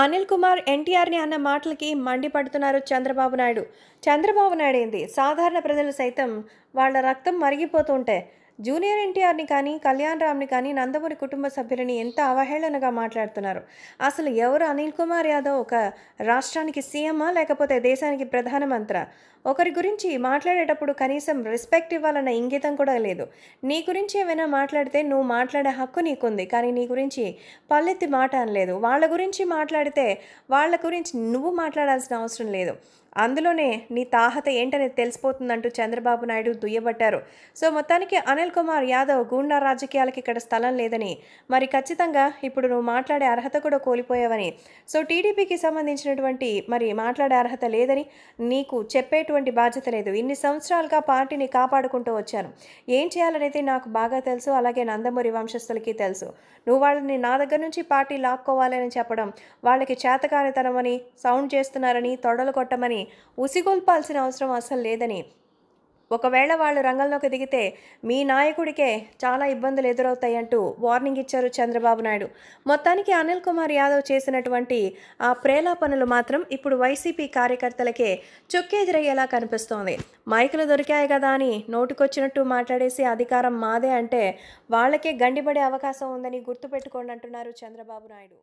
అనిల్ కుమార్ ఎన్టీఆర్ని అన్న మాటలకి మండిపడుతున్నారు చంద్రబాబు నాయుడు చంద్రబాబు నాయుడు ఏంది సాధారణ ప్రజలు సైతం వాళ్ళ రక్తం మరిగిపోతుంటే జూనియర్ ఎన్టీఆర్ని కానీ కళ్యాణ్ రామ్ని కానీ నందమూరి కుటుంబ సభ్యులని ఎంత అవహేళనగా మాట్లాడుతున్నారు అసలు ఎవరు అనిల్ కుమార్ యాదవ్ ఒక రాష్ట్రానికి సీఎమా లేకపోతే దేశానికి ప్రధానమంత్రా ఒకరి గురించి మాట్లాడేటప్పుడు కనీసం రెస్పెక్ట్ ఇవ్వాలన్న ఇంగితం కూడా లేదు నీ గురించి ఏమైనా మాట్లాడితే నువ్వు మాట్లాడే హక్కు నీకుంది కానీ నీ గురించి పల్లెత్తి మాట అనలేదు వాళ్ళ గురించి మాట్లాడితే వాళ్ళ గురించి నువ్వు మాట్లాడాల్సిన అవసరం లేదు అందులోనే నీ తాహత ఏంటనేది తెలిసిపోతుందంటూ చంద్రబాబు నాయుడు దుయ్యబట్టారు సో మొత్తానికి అనిల్ కుమార్ యాదవ్ గూండా రాజకీయాలకి ఇక్కడ స్థలం లేదని మరి ఖచ్చితంగా ఇప్పుడు నువ్వు మాట్లాడే అర్హత కూడా కోల్పోయావని సో టీడీపీకి సంబంధించినటువంటి మరి మాట్లాడే అర్హత లేదని నీకు చెప్పేటువంటి బాధ్యత లేదు ఇన్ని సంవత్సరాలుగా పార్టీని కాపాడుకుంటూ వచ్చాను ఏం చేయాలనేది నాకు బాగా తెలుసు అలాగే నందమూరి వంశస్థులకి తెలుసు నువ్వు వాళ్ళని నా దగ్గర నుంచి పార్టీ లాక్కోవాలని చెప్పడం వాళ్ళకి చేతకానితనమని సౌండ్ చేస్తున్నారని తొడలు కొట్టమని ఉసిగొల్పాల్సిన అవసరం అసలు లేదని ఒకవేళ వాళ్ళు రంగంలోకి దిగితే మీ నాయకుడికే చాలా ఇబ్బందులు ఎదురవుతాయంటూ వార్నింగ్ ఇచ్చారు చంద్రబాబు నాయుడు మొత్తానికి అనిల్ కుమార్ యాదవ్ చేసినటువంటి ఆ ప్రేలాపనలు మాత్రం ఇప్పుడు వైసీపీ కార్యకర్తలకే చుక్కెదురయ్యేలా కనిపిస్తోంది మైకులు దొరికాయి కదా అని నోటుకొచ్చినట్టు మాట్లాడేసి అధికారం మాదే అంటే వాళ్ళకే గండిపడే అవకాశం ఉందని గుర్తుపెట్టుకోండి అంటున్నారు చంద్రబాబు నాయుడు